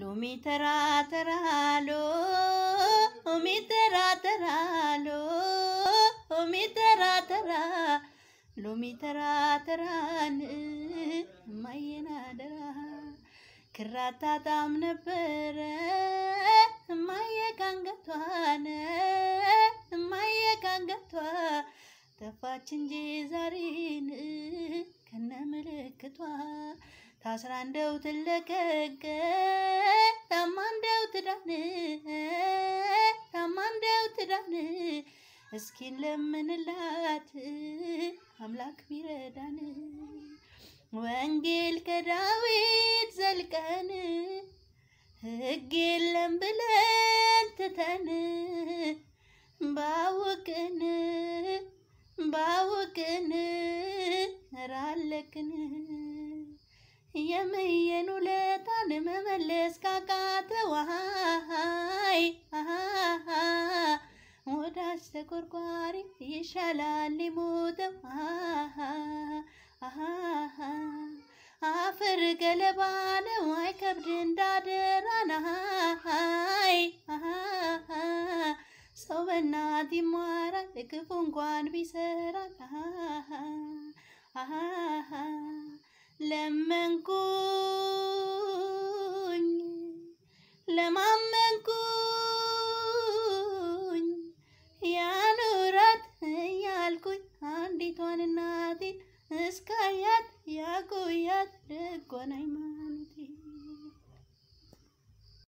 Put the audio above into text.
ሎሚ ተራ ተራሎ ሎሚ ተራ ተራሎ ሎሚ ተራ ተራ ሎሚ ተራ ተራን እማዬን አደራ ክራታ ጣም ነበረ እማዬ ካንገቷን እማዬ ካንገቷ ተፋች እንጂ ዛሬን ከነ ምልክቷ ታስራ እንደው ትለቀቀ እስኪ ለምንላት አምላክ ቢረዳን ወንጌል ከዳዊት ዘልቀን ሕግ የለም ብለን ትተን ባውቅን ባውቅን ራለክን የምየን ውለታን መመለስ ካቃተዋል ተቆርቋሪ ይሻላል ሊሞተው አፈር ገለባ ነው አይከብድ እንዳደራን አይ ሰው በእናት ይማራል ክፉ እንኳን ቢሰራል ለመንኩኝ ለማም እስካያት ያጎያት ደጓን